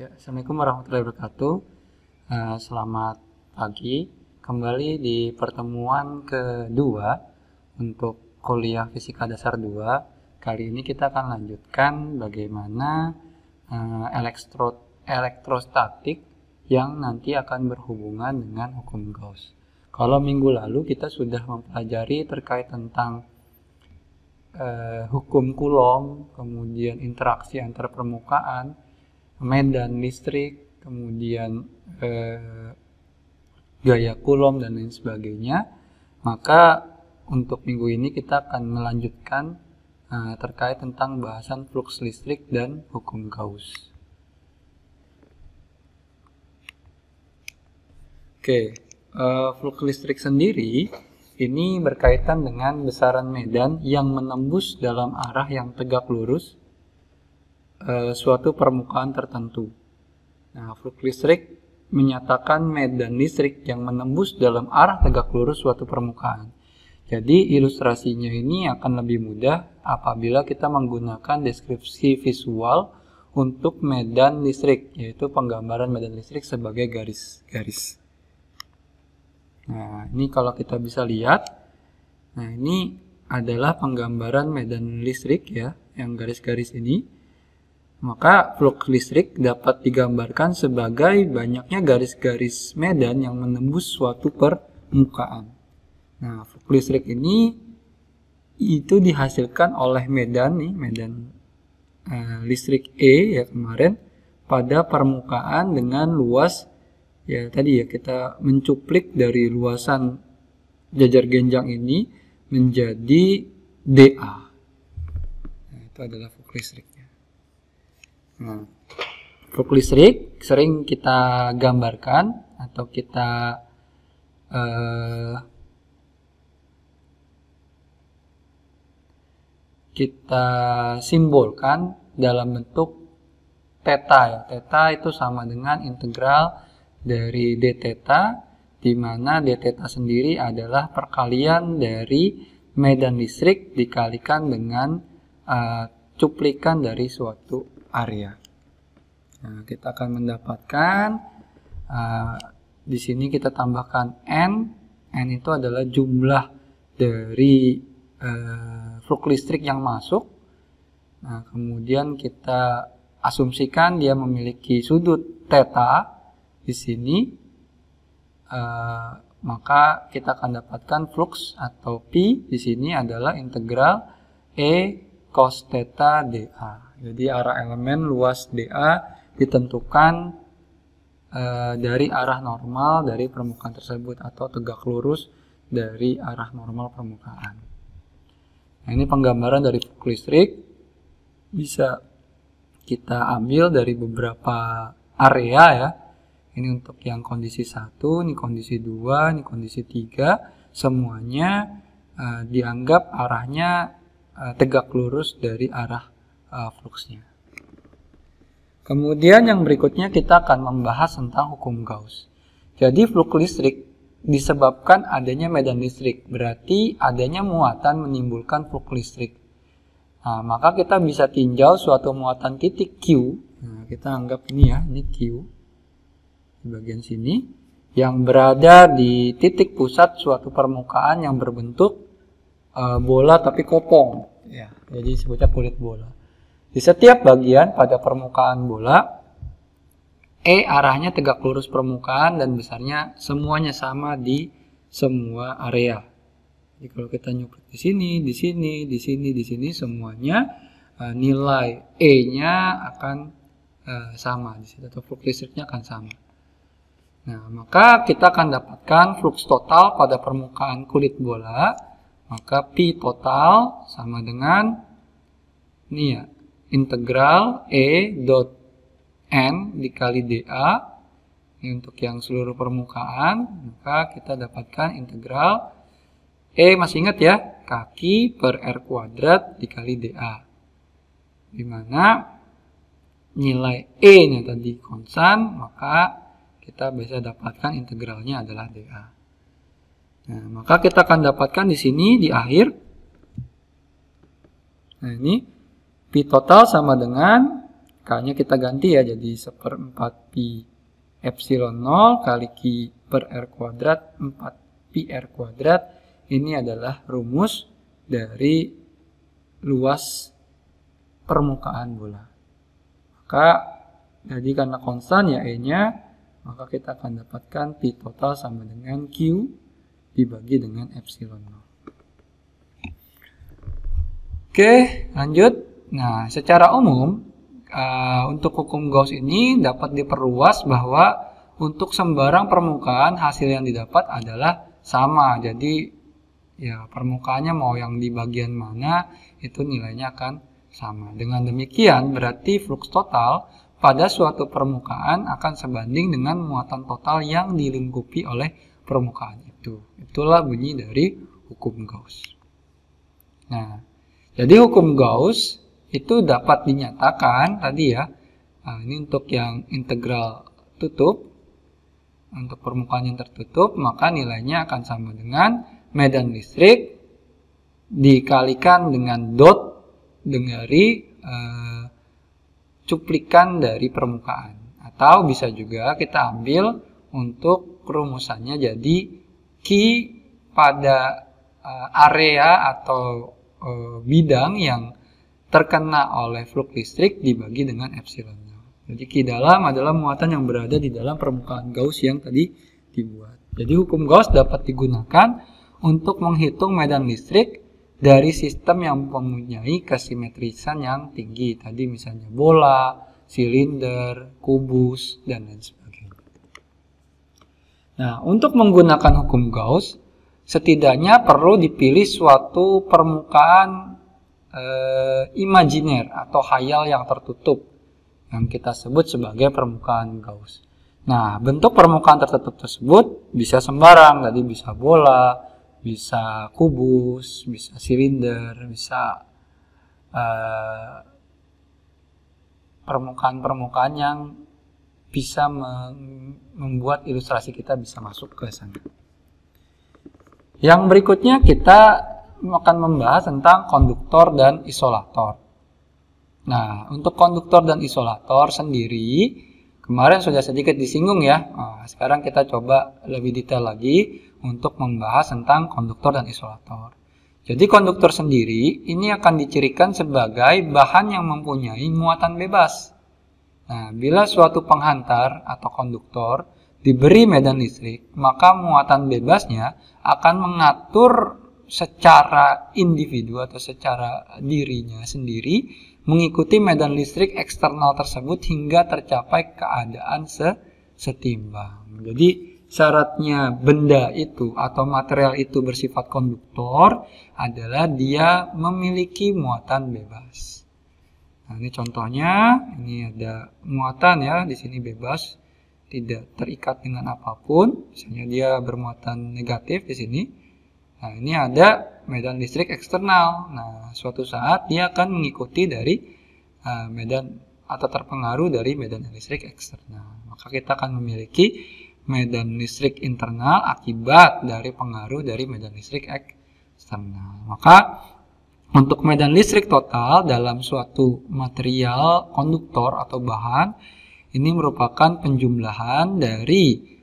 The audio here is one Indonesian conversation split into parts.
Ya, Assalamualaikum warahmatullahi wabarakatuh. Uh, selamat pagi. Kembali di pertemuan kedua untuk kuliah fisika dasar 2. Kali ini kita akan lanjutkan bagaimana uh, elektro elektrostatik yang nanti akan berhubungan dengan hukum Gauss. Kalau minggu lalu kita sudah mempelajari terkait tentang uh, hukum Coulomb, kemudian interaksi antar permukaan Medan listrik, kemudian eh, gaya kulom dan lain sebagainya. Maka untuk minggu ini kita akan melanjutkan eh, terkait tentang bahasan flux listrik dan hukum Gauss. Oke, uh, flux listrik sendiri ini berkaitan dengan besaran medan yang menembus dalam arah yang tegak lurus Eh, suatu permukaan tertentu. Nah, fluk listrik menyatakan medan listrik yang menembus dalam arah tegak lurus suatu permukaan. Jadi ilustrasinya ini akan lebih mudah apabila kita menggunakan deskripsi visual untuk medan listrik, yaitu penggambaran medan listrik sebagai garis-garis. Nah, ini kalau kita bisa lihat, nah ini adalah penggambaran medan listrik ya, yang garis-garis ini. Maka flux listrik dapat digambarkan sebagai banyaknya garis-garis medan yang menembus suatu permukaan. Nah, flux listrik ini itu dihasilkan oleh medan nih, medan eh, listrik E ya kemarin pada permukaan dengan luas ya tadi ya kita mencuplik dari luasan jajar genjang ini menjadi DA. Nah, itu adalah flux listriknya. Nah, fluk listrik sering kita gambarkan atau kita eh, kita simbolkan dalam bentuk teta ya. teta itu sama dengan integral dari d teta di mana d teta sendiri adalah perkalian dari medan listrik dikalikan dengan uh, cuplikan dari suatu area. Nah, kita akan mendapatkan uh, di sini kita tambahkan n, n itu adalah jumlah dari uh, fluk listrik yang masuk. Nah, kemudian kita asumsikan dia memiliki sudut theta di sini, uh, maka kita akan dapatkan flux atau P di sini adalah integral E cos theta dA. Jadi arah elemen luas DA ditentukan e, dari arah normal dari permukaan tersebut atau tegak lurus dari arah normal permukaan. Nah, ini penggambaran dari buku listrik bisa kita ambil dari beberapa area ya. Ini untuk yang kondisi satu, ini kondisi dua, ini kondisi tiga. semuanya e, dianggap arahnya e, tegak lurus dari arah uh, fluxnya. Kemudian yang berikutnya kita akan membahas tentang hukum Gauss. Jadi flux listrik disebabkan adanya medan listrik, berarti adanya muatan menimbulkan flux listrik. Nah, maka kita bisa tinjau suatu muatan titik Q. Nah, kita anggap ini ya, ini Q di bagian sini yang berada di titik pusat suatu permukaan yang berbentuk uh, bola tapi kopong. Ya, jadi sebutnya kulit bola. Di setiap bagian pada permukaan bola, E arahnya tegak lurus permukaan dan besarnya semuanya sama di semua area. Jadi kalau kita nyukur di sini, di sini, di sini, di sini semuanya e, nilai E-nya akan e, sama di situ atau flux listriknya akan sama. Nah, maka kita akan dapatkan flux total pada permukaan kulit bola, maka P total sama dengan ini ya, integral E dot N dikali DA ini untuk yang seluruh permukaan maka kita dapatkan integral E masih ingat ya kaki per R kuadrat dikali DA dimana nilai E nya tadi konstan maka kita bisa dapatkan integralnya adalah DA nah maka kita akan dapatkan di sini di akhir nah ini pi total sama dengan K-nya kita ganti ya jadi seperempat pi epsilon 0 kali Q per R kuadrat 4 pi R kuadrat. Ini adalah rumus dari luas permukaan bola. Maka jadi karena konstan ya E-nya, maka kita akan dapatkan pi total sama dengan Q dibagi dengan epsilon 0. Oke, lanjut. Nah, secara umum uh, untuk hukum Gauss ini dapat diperluas bahwa untuk sembarang permukaan hasil yang didapat adalah sama. Jadi ya permukaannya mau yang di bagian mana itu nilainya akan sama. Dengan demikian berarti flux total pada suatu permukaan akan sebanding dengan muatan total yang dilingkupi oleh permukaan itu. Itulah bunyi dari hukum Gauss. Nah, jadi hukum Gauss itu dapat dinyatakan tadi ya. Nah, ini untuk yang integral tutup untuk permukaan yang tertutup maka nilainya akan sama dengan medan listrik dikalikan dengan dot dari eh, cuplikan dari permukaan atau bisa juga kita ambil untuk rumusannya jadi Q pada eh, area atau eh, bidang yang terkena oleh flux listrik dibagi dengan epsilon Jadi Q dalam adalah muatan yang berada di dalam permukaan Gauss yang tadi dibuat. Jadi hukum Gauss dapat digunakan untuk menghitung medan listrik dari sistem yang mempunyai kesimetrisan yang tinggi. Tadi misalnya bola, silinder, kubus, dan lain sebagainya. Nah, untuk menggunakan hukum Gauss, setidaknya perlu dipilih suatu permukaan eh, imajiner atau hayal yang tertutup yang kita sebut sebagai permukaan Gauss. Nah, bentuk permukaan tertutup tersebut bisa sembarang, tadi bisa bola, bisa kubus, bisa silinder, bisa eh, permukaan-permukaan yang bisa membuat ilustrasi kita bisa masuk ke sana. Yang berikutnya kita akan membahas tentang konduktor dan isolator. Nah, untuk konduktor dan isolator sendiri, kemarin sudah sedikit disinggung ya. Nah, sekarang kita coba lebih detail lagi untuk membahas tentang konduktor dan isolator. Jadi konduktor sendiri ini akan dicirikan sebagai bahan yang mempunyai muatan bebas. Nah, bila suatu penghantar atau konduktor diberi medan listrik, maka muatan bebasnya akan mengatur secara individu atau secara dirinya sendiri mengikuti medan listrik eksternal tersebut hingga tercapai keadaan setimbang. Jadi syaratnya benda itu atau material itu bersifat konduktor adalah dia memiliki muatan bebas. Nah, ini contohnya, ini ada muatan ya, di sini bebas, tidak terikat dengan apapun. Misalnya dia bermuatan negatif di sini Nah, ini ada medan listrik eksternal. Nah, suatu saat dia akan mengikuti dari uh, medan atau terpengaruh dari medan listrik eksternal. Maka kita akan memiliki medan listrik internal akibat dari pengaruh dari medan listrik eksternal. Maka untuk medan listrik total dalam suatu material konduktor atau bahan ini merupakan penjumlahan dari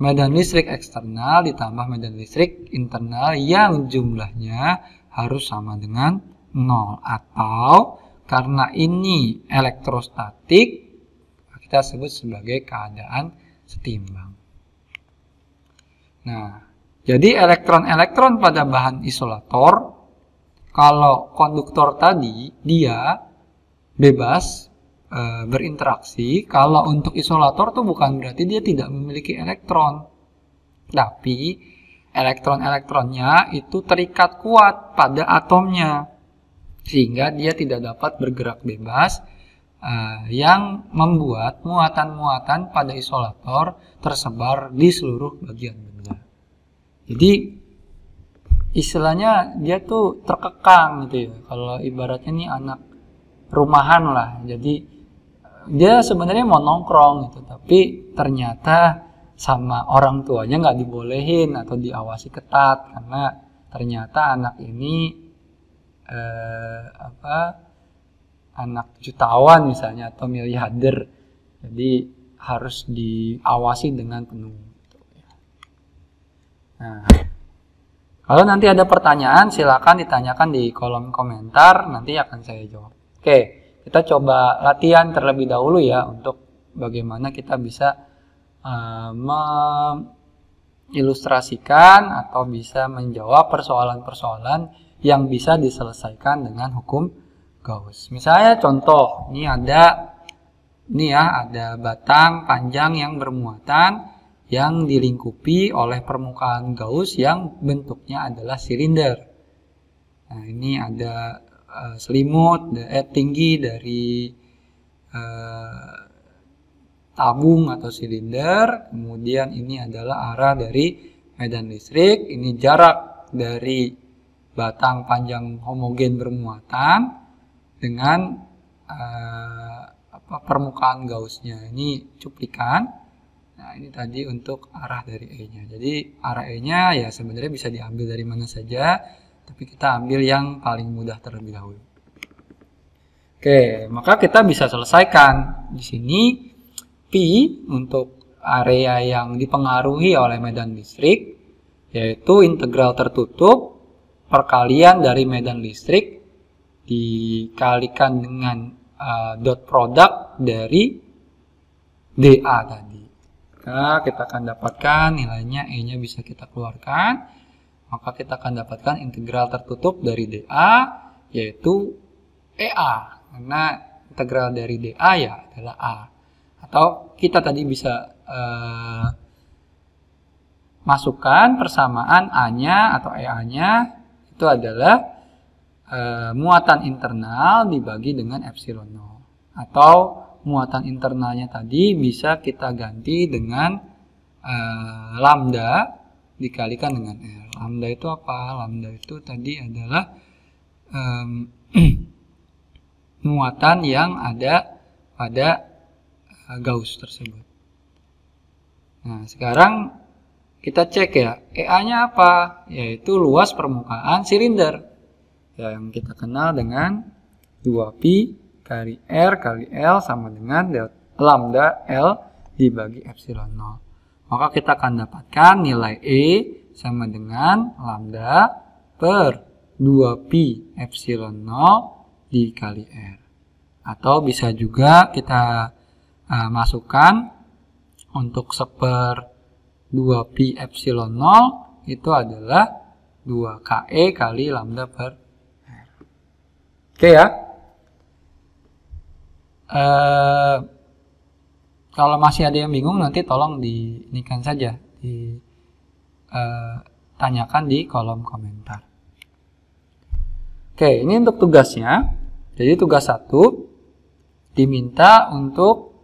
medan listrik eksternal ditambah medan listrik internal yang jumlahnya harus sama dengan 0 atau karena ini elektrostatik kita sebut sebagai keadaan setimbang. Nah, jadi elektron-elektron pada bahan isolator kalau konduktor tadi dia bebas e, berinteraksi. Kalau untuk isolator tuh bukan berarti dia tidak memiliki elektron. Tapi elektron-elektronnya itu terikat kuat pada atomnya. Sehingga dia tidak dapat bergerak bebas E, yang membuat muatan-muatan pada isolator tersebar di seluruh bagian benda. Jadi istilahnya dia tuh terkekang gitu ya. Kalau ibaratnya ini anak rumahan lah. Jadi dia sebenarnya mau nongkrong gitu tapi ternyata sama orang tuanya nggak dibolehin atau diawasi ketat karena ternyata anak ini eh, apa anak jutawan misalnya atau miliarder jadi harus diawasi dengan penuh nah kalau nanti ada pertanyaan silakan ditanyakan di kolom komentar nanti akan saya jawab oke kita coba latihan terlebih dahulu ya untuk bagaimana kita bisa uh, mengilustrasikan atau bisa menjawab persoalan-persoalan yang bisa diselesaikan dengan hukum Gauss. Misalnya contoh, ini ada ini ya, ada batang panjang yang bermuatan yang dilingkupi oleh permukaan Gauss yang bentuknya adalah silinder. Nah, ini ada Eh, selimut eh, tinggi dari eh, tabung atau silinder kemudian ini adalah arah dari medan listrik ini jarak dari batang panjang homogen bermuatan dengan eh, apa, permukaan gausnya ini cuplikan nah ini tadi untuk arah dari E nya jadi arah E nya ya sebenarnya bisa diambil dari mana saja tapi kita ambil yang paling mudah terlebih dahulu. Oke, maka kita bisa selesaikan di sini P untuk area yang dipengaruhi oleh medan listrik yaitu integral tertutup perkalian dari medan listrik dikalikan dengan uh, dot product dari DA tadi. Nah, kita akan dapatkan nilainya E-nya bisa kita keluarkan maka kita akan dapatkan integral tertutup dari dA yaitu EA karena integral dari dA ya adalah A atau kita tadi bisa eh, masukkan persamaan A-nya atau EA-nya itu adalah eh, muatan internal dibagi dengan epsilon 0 atau muatan internalnya tadi bisa kita ganti dengan eh, lambda dikalikan dengan R Lambda itu apa? Lambda itu tadi adalah um, muatan yang ada pada eh, Gauss tersebut. Nah, sekarang kita cek ya, EA-nya apa? Yaitu luas permukaan silinder. Ya, yang kita kenal dengan 2pi kali R kali L sama dengan delta, lambda L dibagi epsilon 0. Maka kita akan dapatkan nilai E sama dengan lambda per 2pi epsilon 0 dikali R. Atau bisa juga kita uh, masukkan untuk seper 2pi epsilon 0 itu adalah 2KE kali lambda per R. Oke ya. Uh, kalau masih ada yang bingung nanti tolong diinikan saja di Eh, tanyakan di kolom komentar. Oke, ini untuk tugasnya. Jadi tugas satu diminta untuk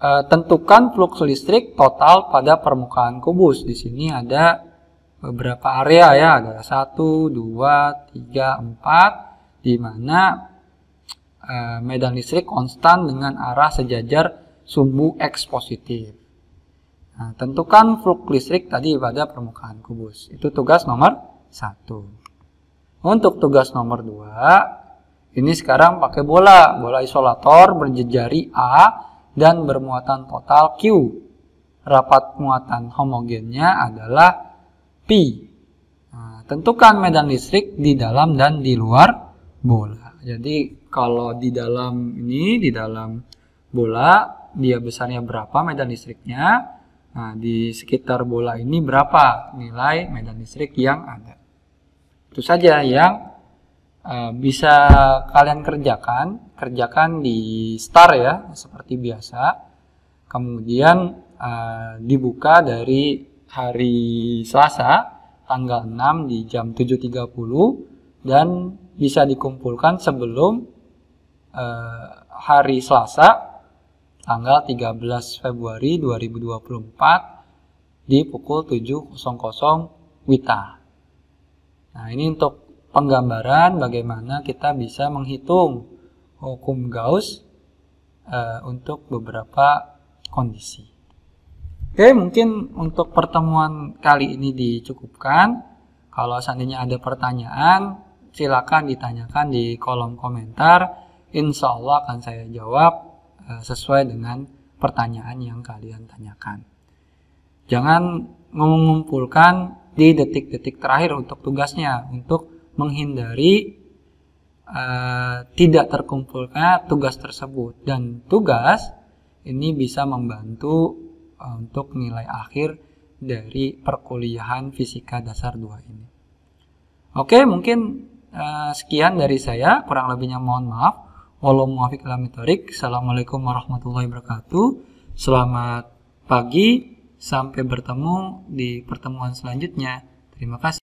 e, tentukan flux listrik total pada permukaan kubus. Di sini ada beberapa area ya, ada satu, dua, tiga, empat, di mana eh, medan listrik konstan dengan arah sejajar sumbu X positif. Nah, tentukan flux listrik tadi pada permukaan kubus. Itu tugas nomor satu. Untuk tugas nomor dua, ini sekarang pakai bola, bola isolator berjejari A dan bermuatan total Q. Rapat muatan homogennya adalah P. Nah, tentukan medan listrik di dalam dan di luar bola. Jadi kalau di dalam ini, di dalam bola, dia besarnya berapa medan listriknya, Nah, di sekitar bola ini berapa nilai medan listrik yang ada? Itu saja yang e, bisa kalian kerjakan, kerjakan di star ya, seperti biasa. Kemudian e, dibuka dari hari Selasa tanggal 6 di jam 7.30 dan bisa dikumpulkan sebelum e, hari Selasa tanggal 13 Februari 2024 di pukul 7.00 WITA. Nah, ini untuk penggambaran bagaimana kita bisa menghitung hukum Gauss e, untuk beberapa kondisi. Oke, mungkin untuk pertemuan kali ini dicukupkan. Kalau seandainya ada pertanyaan, silakan ditanyakan di kolom komentar. Insya Allah akan saya jawab Eh, sesuai dengan pertanyaan yang kalian tanyakan. Jangan mengumpulkan di detik-detik terakhir untuk tugasnya untuk menghindari uh, tidak terkumpulnya tugas tersebut dan tugas ini bisa membantu eh, untuk nilai akhir dari perkuliahan fisika dasar 2 ini. Oke, mungkin uh, sekian dari saya, kurang lebihnya mohon maaf. Assalamualaikum warahmatullahi wabarakatuh. Selamat pagi, sampai bertemu di pertemuan selanjutnya. Terima kasih.